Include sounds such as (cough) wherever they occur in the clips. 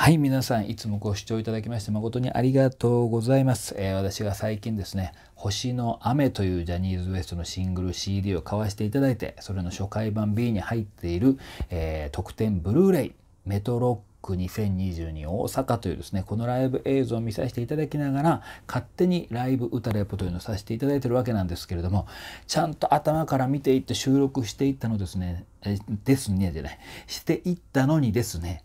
はい、皆さん、いつもご視聴いただきまして誠にありがとうございます。えー、私が最近ですね、星の雨というジャニーズ WEST のシングル CD を買わせていただいて、それの初回版 B に入っている、えー、特典ブルーレイ、メトロック2022大阪というですね、このライブ映像を見させていただきながら、勝手にライブ歌レポというのをさせていただいてるわけなんですけれども、ちゃんと頭から見ていって収録していったのですね、えですねじゃない、していったのにですね、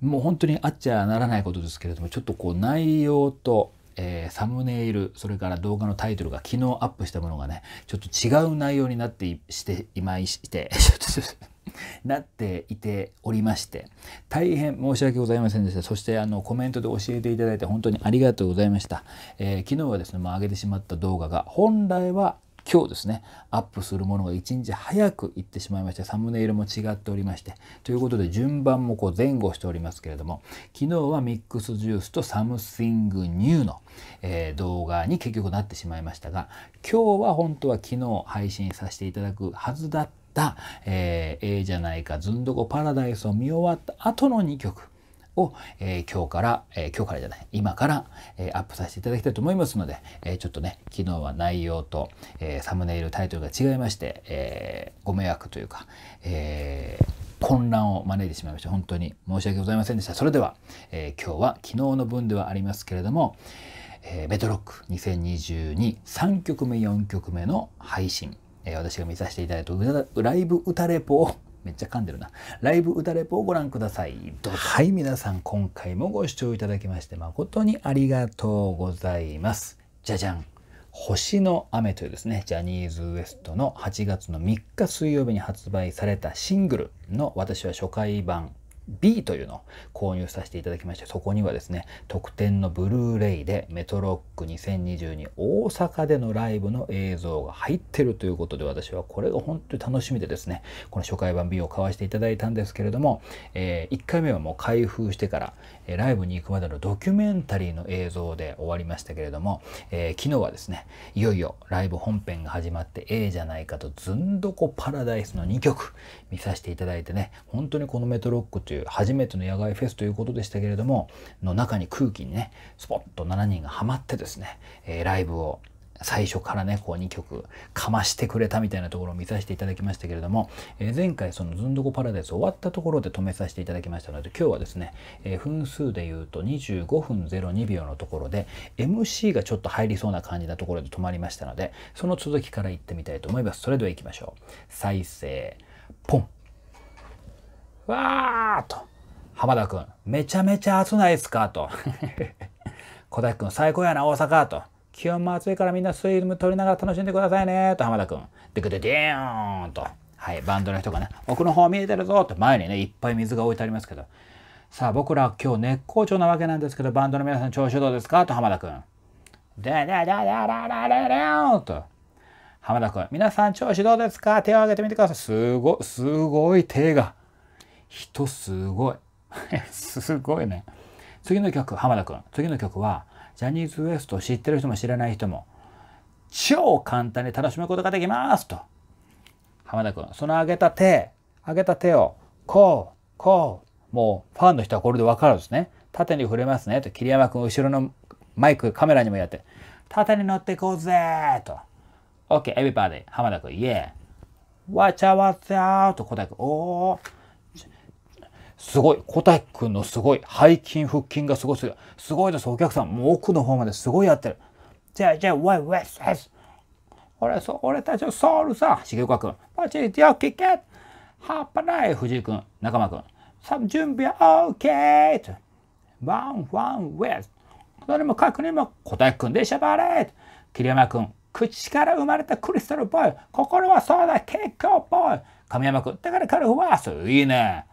もう本当にあっちゃならないことですけれどもちょっとこう内容と、えー、サムネイルそれから動画のタイトルが昨日アップしたものがねちょっと違う内容になってしていまして (laughs) なっていておりまして大変申し訳ございませんでしたそしてあのコメントで教えていただいて本当にありがとうございました、えー、昨日はですねもう上げてしまった動画が本来は今日ですね、アップするものが1日早く行ってしまいまして、サムネイルも違っておりまして、ということで順番もこう前後しておりますけれども、昨日はミックスジュースとサムスイングニューの、えー、動画に結局なってしまいましたが、今日は本当は昨日配信させていただくはずだった、えー、えー、じゃないか、ずんどこパラダイスを見終わった後の2曲。を、えー、今日から、えー、今日からじゃない、今から、えー、アップさせていただきたいと思いますので、えちょっとね、昨日は内容と、えサムネイルタイトルが違いまして、えご迷惑というか、え混乱を招いてしまいまして、本当に申し訳ございませんでした。それでは、え今日は昨日の分ではありますけれども、えベトロック20223曲目4曲目の配信、え私が見させていただいたライブ歌レポをめっちゃ噛んでるな。ライブ歌レポをご覧ください。どうぞ。はい、皆さん今回もご視聴いただきまして誠にありがとうございます。じゃじゃん。星の雨というですね、ジャニーズ WEST の8月の3日水曜日に発売されたシングルの私は初回版 B というのを購入させていただきまして、そこにはですね、特典のブルーレイでメトロック2022大阪でのライブの映像が入ってるということで、私はこれが本当に楽しみでですね、この初回版 B を買わせていただいたんですけれども、えー、1回目はもう開封してから、えライブに行くまでのドキュメンタリーの映像で終わりましたけれども、えー、昨日はですね、いよいよライブ本編が始まって、A じゃないかと、ずんどこパラダイスの2曲見させていただいてね、本当にこのメトロックといういう初めての野外フェスということでしたけれどもの中に空気にねスポッと7人がハマってですね、えー、ライブを最初からねこう2曲かましてくれたみたいなところを見させていただきましたけれども、えー、前回その「ずんどこパラダイス」終わったところで止めさせていただきましたので今日はですね、えー、分数で言うと25分02秒のところで MC がちょっと入りそうな感じなところで止まりましたのでその続きからいってみたいと思いますそれでは行きましょう再生ポンわーと。浜田くん、めちゃめちゃ暑ないっすかと。(laughs) 小田くん、最高やな、大阪と。気温も暑いからみんな水分取りながら楽しんでくださいねと浜田くん。でくででーんと。はい、バンドの人がね、奥の方見えてるぞと前にね、いっぱい水が置いてありますけど。さあ、僕ら今日熱好調なわけなんですけど、バンドの皆さん調子どうですかと浜田くん。でででででででーんと。浜田くん、皆さん調子どうですか手を挙げてみてください。すご、すごい手が。人すごい。(laughs) すごいね。次の曲、浜田くん。次の曲は、ジャニーズ WEST を知ってる人も知らない人も、超簡単に楽しむことができますと。浜田くん、その上げた手、上げた手を、こう、こう、もうファンの人はこれでわかるんですね。縦に触れますねと、桐山くん後ろのマイク、カメラにもやって、縦に乗っていこうぜと。OK, everybody, 浜田くん、イエー。わちゃわちゃーと答えく、おー。すごい。小滝くんのすごい。背筋、腹筋がすごすぎる。すごいです。お客さん、もう奥の方まですごいやってる。じゃあ、じゃあ、ワイワイワイ。俺、そう、俺たちのソウルさ。重岡くん。パチリティオキケッハッパない。藤井くん。仲間くん。さあ、準備は OK! と。ワンワンウェス。どれも確認も小滝くんでしゃばれ桐山くん。口から生まれたクリスタルボーイ。心はそうだ。結構ボーイ。神山くん。だから彼は、ース。いいね。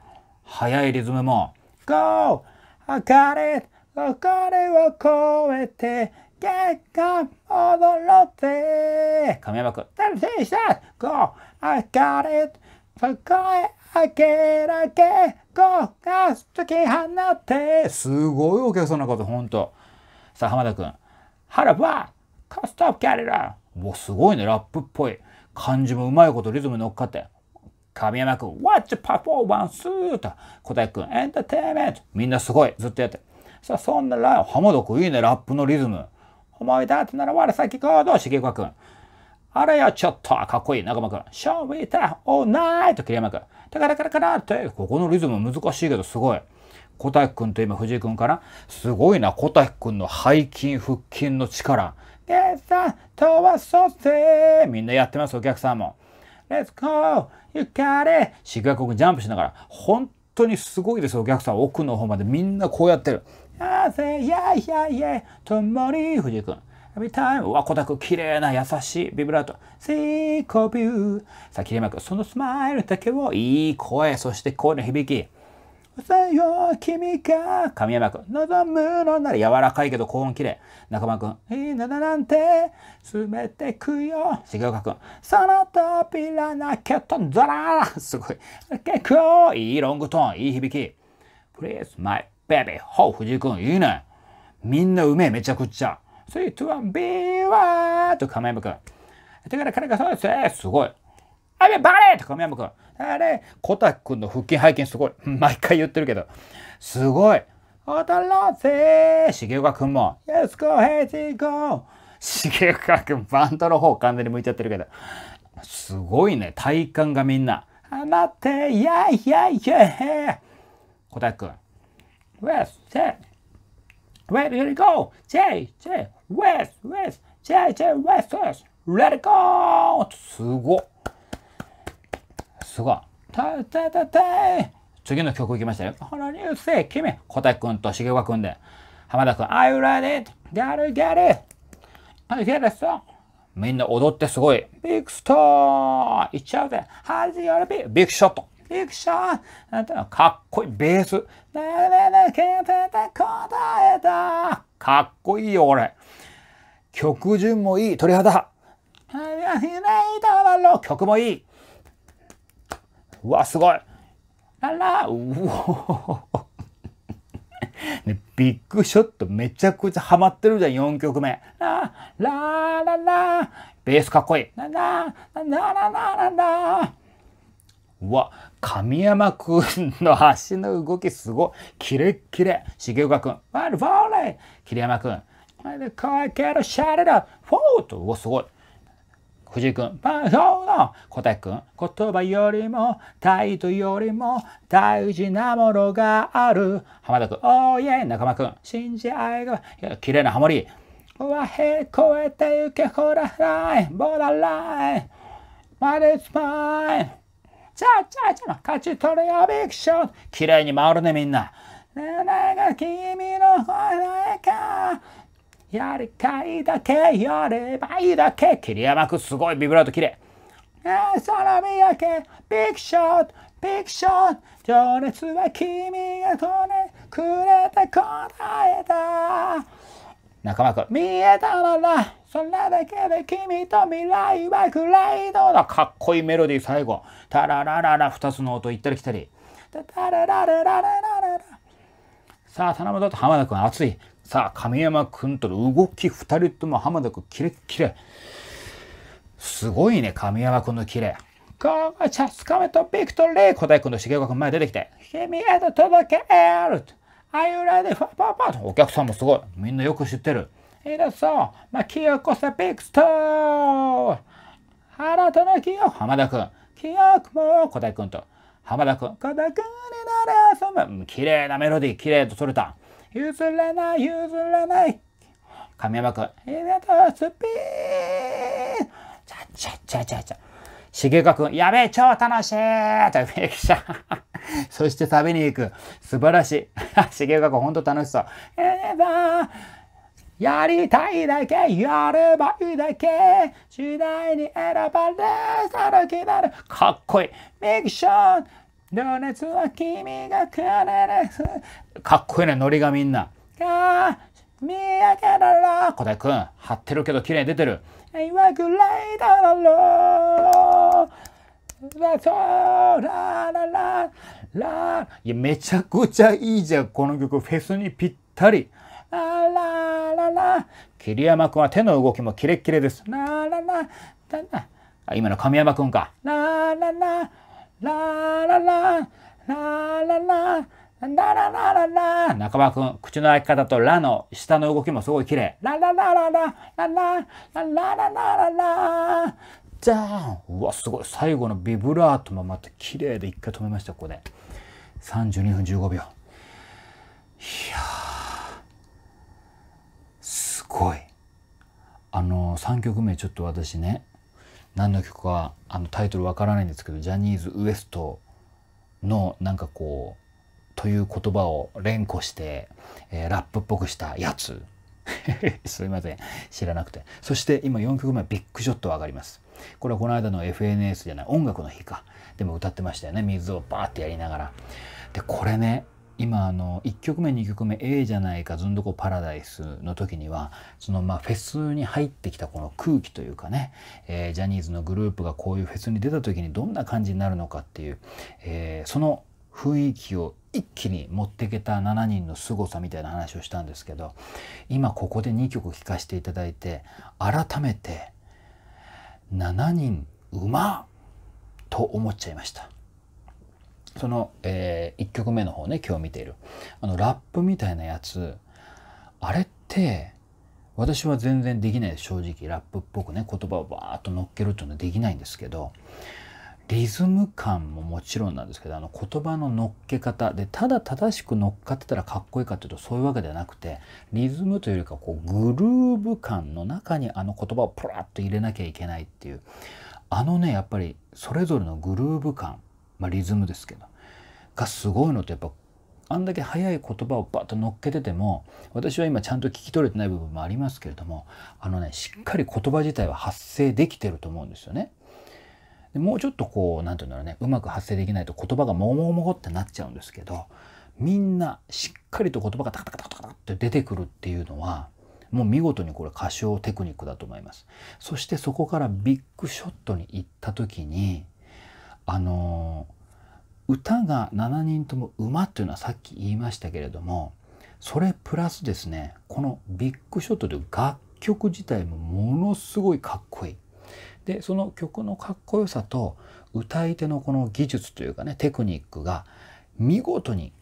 速いリズムも Go! 明かり別れを超えて月間踊ろうぜ」「神山君楽しみした Go! 明かりこへ明けらけ Go! が突き放ってすごいお客さんの方ほんとさあ浜田君腹ばカスタップキャリラもうすごいねラップっぽい感じもうまいことリズム乗っかって神山くん、Watch Performance! と、小田くん、エンターテイメントみんなすごいずっとやって。さあ、そんなら、浜田くんいいね、ラップのリズム。思い出ってなら我先行動、重岡くん。あれよ、ちょっと、かっこいい、中間くん。Show me that all night! と桐山くん。だからからからって、ここのリズム難しいけどすごい。小田くんと今藤井くんかな。すごいな、小田くんの背筋、腹筋の力。ゲッサー、飛ばそうぜみんなやってます、お客さんも。Let's go! You got it! 四角くジャンプしながら、本当にすごいですよ、お客さん。奥の方までみんなこうやってる。あせ、いやいやいや、ともり、藤井君。Every time! うわ、小田君、綺麗な優しいビブラート。せ、h i n o y さあ、切れまく、そのスマイルだけを、いい声、そして声の響き。さよ、君が、神山くん、望むのなら柔らかいけど高音綺麗。仲間くん、いいなだなんて、すべてくよ。重岡くん、その扉なきゃと、ザ (laughs) ラすごい。結構、いいロングトーン、いい響き。Please, my baby, ほう、藤井くん、いいね。みんなうめえ、めちゃくちゃ。3、2、1、ビーワーと亀山くん。だから彼がそうです。すごい。あべ、バレーと亀山くん。あれ、小滝くんの腹筋拝見すごい。(laughs) 毎回言ってるけど。すごい。踊ろうぜ重岡くんも。Yes, go, hey, t go! 重岡くん、バンドの方完全に向いちゃってるけど。すごいね。体幹がみんな。あ、待って、いやイやイやイ小滝くん。West, J. Where did it go? J, J, West, West, J, J, West, West. Let it ゴー、すごっ。すごい。たたたた次の曲いきましたよ。ほら、ニュース君、小田君と重岡君で、浜田君、Are you r e a d y g t t get i t get it, so! みんな踊ってすごい。ビッグストーいっちゃうぜビッグショットビッグショットなんてのかっこいいベースなけてて答えたかっこいいよ、俺。曲順もいい、鳥肌。曲もいい。うわ、すごいララうおね、ビッグショットめちゃくちゃハマってるじゃん、4曲目。ラー、ラー、ララベースかっこいい。ラララララララうわ、神山くんの足の動きすごい。キレッキレ。重岡くん。ワルフォーレイ。桐山くん。これで、こいける、シャレラフォートうわ、すごい。藤井君、まあ、ソうの小え君、言葉よりも、態度よりも、大事なものがある。浜田君、おーいえ、仲間君、信じ合いが、綺麗なハモリ。和平越えてゆけ、ほらライン、ボーダーライン、マリスマイン。チャチャチャの勝ち取れよ、ビクション。綺麗に回るね、みんな。ねえ、君の声か。やりたいだけやればいいだけ切り山くすごいビブラート綺麗ねさらみやけビクショットビクショット情熱は君がとねくれて答えた仲間くん見えたならそれだけで君と未来は暗いのだかっこいいメロディー最後タラララら二つの音行ったり来たりタラララララララさあ、頼むぞと浜田君、熱い。さあ、亀山くんとの動き二人とも浜田くん、キレッキレ。すごいね、亀山くんのキレ。こがチャスカメとビクトリー小田井くんと重岡くん前出てきて、君へと届ける Are you r e パパお客さんもすごい。みんなよく知ってる。いだそう。巻き起こせビクストー新たな記憶浜田く君。記憶も小田井くんと。浜田くん。小田くんになれ遊ぶ。綺麗なメロディー、綺麗と取れた。譲らない、譲らない。神山くん、ありえなた、スピーちゃちゃちゃちゃちゃ。しげかくん、やべえ、超楽しいと、メイクした。(laughs) そして食べに行く。素晴らしい。(laughs) しげかくん、ほんと楽しそう。えなた、やりたいだけ、やればいいだけ、次第に選ばれ、さる気なる。かっこいい。ミクション情熱は君がくれるかっこいいね、ノリがみんな。あ見上げろろ小田くん、張ってるけど綺麗に出てる。今ぐらいだろラソララララいや、めちゃくちゃいいじゃん、この曲。フェスにぴったり。あららら。桐山くんは手の動きもキレッキレです。ラララ。今の神山くんか。ラララ。ラララララララララララ中間くん、口の開き方とラの下の動きもすごい綺麗。ラララララララララララララザーンうわ、すごい。最後のビブラートもまた綺麗で一回止めました、ここで。32分15秒。いやすごい。あの、3曲目ちょっと私ね、何の曲かあのタイトルわからないんですけどジャニーズ WEST のなんかこうという言葉を連呼して、えー、ラップっぽくしたやつ (laughs) すいません知らなくてそして今4曲目ビッグショット上がりますこれはこの間の FNS じゃない音楽の日かでも歌ってましたよね水をバーってやりながらでこれね今あの1曲目2曲目「ええじゃないかずんどこパラダイス」の時にはそのまあフェスに入ってきたこの空気というかね、えジャニーズのグループがこういうフェスに出た時にどんな感じになるのかっていう、えその雰囲気を一気に持っていけた7人の凄さみたいな話をしたんですけど今ここで2曲聴かせていただいて改めて7人うまっと思っちゃいました。その、えー、1曲目の方ね今日見ているあのラップみたいなやつあれって私は全然できないです正直ラップっぽくね言葉をバーッと乗っけるっていうのはできないんですけどリズム感ももちろんなんですけどあの言葉の乗っけ方でただ正しく乗っかってたらかっこいいかっていうとそういうわけではなくてリズムというよりかこうグルーヴ感の中にあの言葉をプラッと入れなきゃいけないっていうあのねやっぱりそれぞれのグルーヴ感まあ、リズムですけどがすごいのってやっぱあんだけ早い言葉をバッと乗っけてても私は今ちゃんと聞き取れてない部分もありますけれどもあのねしっかり言葉自体は発声できてると思うんですよね。でもうちょっとこう何て言うんだろうねうまく発声できないと言葉がもモもモってなっちゃうんですけどみんなしっかりと言葉がタカタカタカタカって出てくるっていうのはもう見事にこれ歌唱テクニックだと思います。そしてそこからビッグショットに行った時にあの歌が7人とも馬っていうのはさっき言いましたけれどもそれプラスですねこのビッグショットという楽曲自体もものすごいかっこいい。でその曲のかっこよさと歌い手のこの技術というかねテクニックが見事に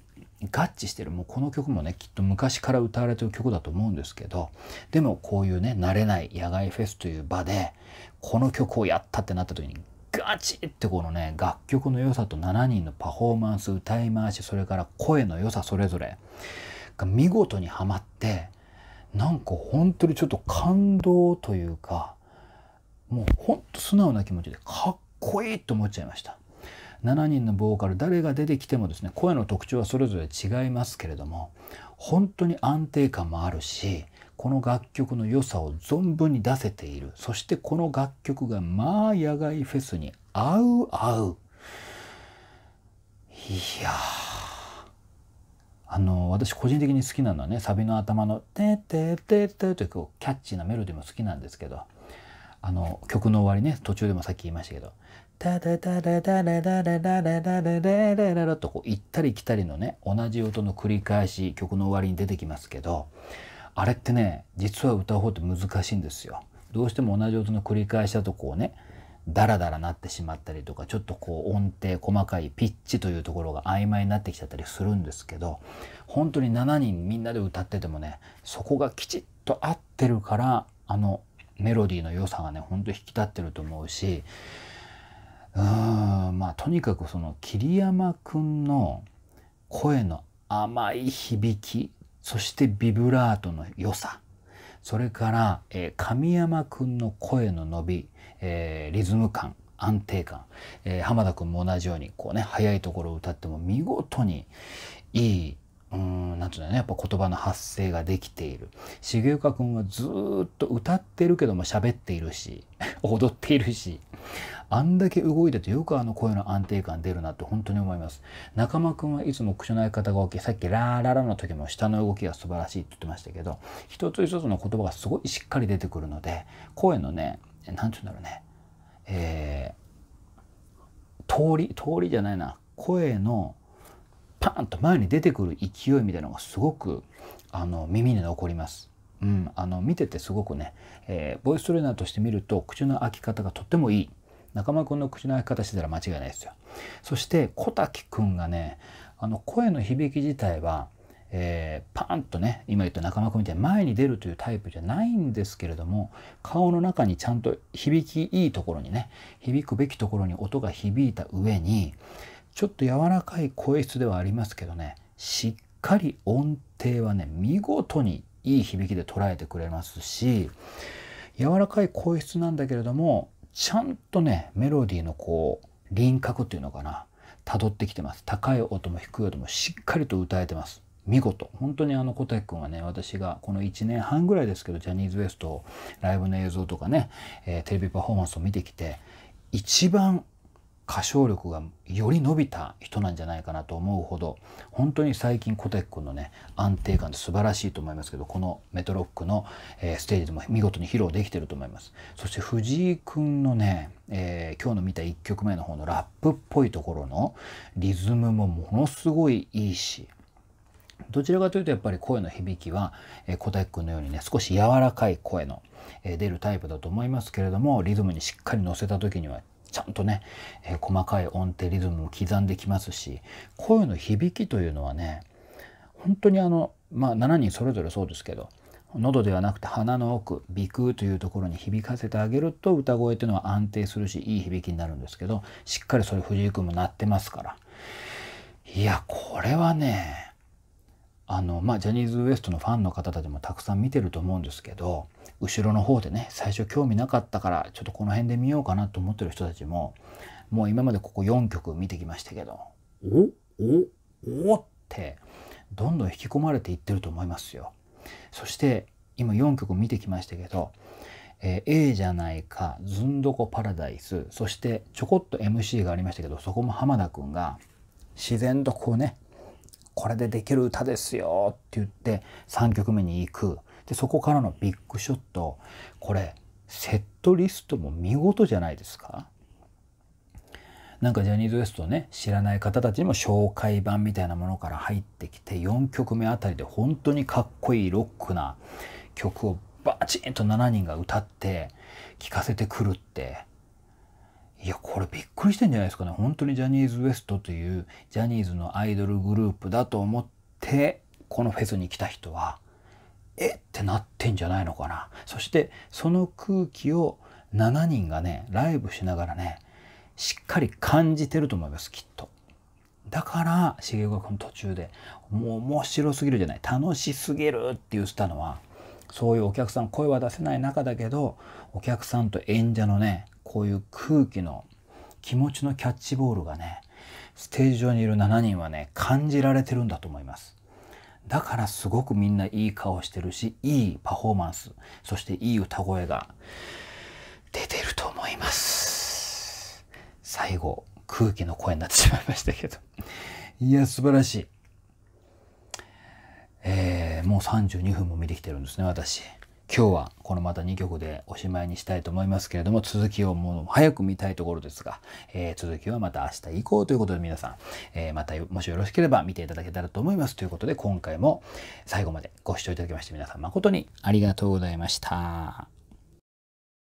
合致してるもうこの曲もねきっと昔から歌われてる曲だと思うんですけどでもこういうね慣れない野外フェスという場でこの曲をやったってなった時にガチってこのね楽曲の良さと7人のパフォーマンス歌い回しそれから声の良さそれぞれが見事にはまってなんか本当にちょっと感動というかもうほんと素直な気持ちでかっこいいと思っちゃいました。7人のボーカル誰が出てきてもですね声の特徴はそれぞれ違いますけれども本当に安定感もあるしこの楽曲の良さを存分に出せているそしてこの楽曲がまあ野外フェスに合う合ういやあの私個人的に好きなのはねサビの頭の「てててて」というキャッチーなメロディーも好きなんですけどあの曲の終わりね途中でもさっき言いましたけど「タタタタタタタタタタタタタタ」とこう行ったり来たりのね同じ音の繰り返し曲の終わりに出てきますけどあれってね実は歌う方って難しいんですよ。どうしても同じ音の繰り返しだとこうねダラダラなってしまったりとかちょっとこう音程細かいピッチというところが曖昧になってきちゃったりするんですけど本当に7人みんなで歌っててもねそこがきちっと合ってるからあのメロディーの良さがねほんと引き立ってると思うしうーんまあとにかくその桐山君の声の甘い響きそしてビブラートの良さそれから、えー、神山くんの声の伸び、えー、リズム感安定感、えー、浜田君も同じようにこうね早いところを歌っても見事にいいうんなんつうんだねやっぱ言葉の発声ができている重岡君はずっと歌ってるけども喋っているし (laughs) 踊っているしあんだけ動いててよくあの声の安定感出るなって本当に思います中間君はいつも口の開い方が大きいさっきラーララの時も下の動きが素晴らしいって言ってましたけど一つ一つの言葉がすごいしっかり出てくるので声のね何て言うんだろうねえー、通り通りじゃないな声のパーンと前に出てくる勢いみたいなのがすごくあの耳に残ります。うん、あの見ててすごくね、えー、ボイストレーナーとして見ると口の開き方がとってもいい中間くんの口の開き方してたら間違いないですよそして小滝くんがねあの声の響き自体は、えー、パンとね今言った中間くんみたいに前に出るというタイプじゃないんですけれども顔の中にちゃんと響きいいところにね響くべきところに音が響いた上にちょっと柔らかい声質ではありますけどねしっかり音程はね見事にいい響きで捉えてくれますし柔らかい声質なんだけれどもちゃんとねメロディーのこう輪郭っていうのかな辿ってきてます高い音も低い音もしっかりと歌えてます見事本当にあの小瀧君はね私がこの1年半ぐらいですけどジャニーズ WEST ライブの映像とかね、えー、テレビパフォーマンスを見てきて一番歌唱力がより伸びた人なんじゃないかなと思うほど本当に最近小ックのね安定感って素晴らしいと思いますけどこのメトロックの、えー、ステージでも見事に披露できてると思いますそして藤井君のね、えー、今日の見た1曲目の方のラップっぽいところのリズムもものすごいいいしどちらかというとやっぱり声の響きは、えー、小ックのようにね少し柔らかい声の、えー、出るタイプだと思いますけれどもリズムにしっかり乗せた時にはちゃんとね、えー、細かい音程リズムも刻んできますし声の響きというのはね本当にあのまあ7人それぞれそうですけど喉ではなくて鼻の奥鼻腔というところに響かせてあげると歌声というのは安定するしいい響きになるんですけどしっかりそれ藤井君も鳴ってますからいやこれはねあのまあ、ジャニーズ WEST のファンの方たちもたくさん見てると思うんですけど後ろの方でね最初興味なかったからちょっとこの辺で見ようかなと思ってる人たちももう今までここ4曲見てきましたけどおおおってどんどん引き込まれていってると思いますよ。そして今4曲見てきましたけど「えー、A じゃないか」「ずんどこパラダイス」そしてちょこっと MC がありましたけどそこも浜田君が自然とこうねこれでできる歌ですよって言って3曲目に行くでそこからのビッグショットこれセットリストも見事じゃないですかなんかジャニーズ WEST ね知らない方たちにも紹介版みたいなものから入ってきて4曲目あたりで本当にかっこいいロックな曲をバチンと7人が歌って聴かせてくるっていや、これびっくりしてんじゃないですかね。本当にジャニーズ WEST というジャニーズのアイドルグループだと思って、このフェスに来た人は、えってなってんじゃないのかな。そして、その空気を7人がね、ライブしながらね、しっかり感じてると思います、きっと。だから、重岡君途中で、もう面白すぎるじゃない、楽しすぎるって言ったのは、そういうお客さん声は出せない中だけど、お客さんと演者のね、こういう空気の気持ちのキャッチボールがねステージ上にいる7人はね感じられてるんだと思いますだからすごくみんないい顔してるしいいパフォーマンスそしていい歌声が出てると思います最後空気の声になってしまいましたけどいや素晴らしいえー、もう32分も見てきてるんですね私。今日はこのまた2曲でおしまいにしたいと思いますけれども続きをもう早く見たいところですが、えー、続きはまた明日以降ということで皆さん、えー、またもしよろしければ見ていただけたらと思いますということで今回も最後までご視聴いただきまして皆さん誠にありがとうございました。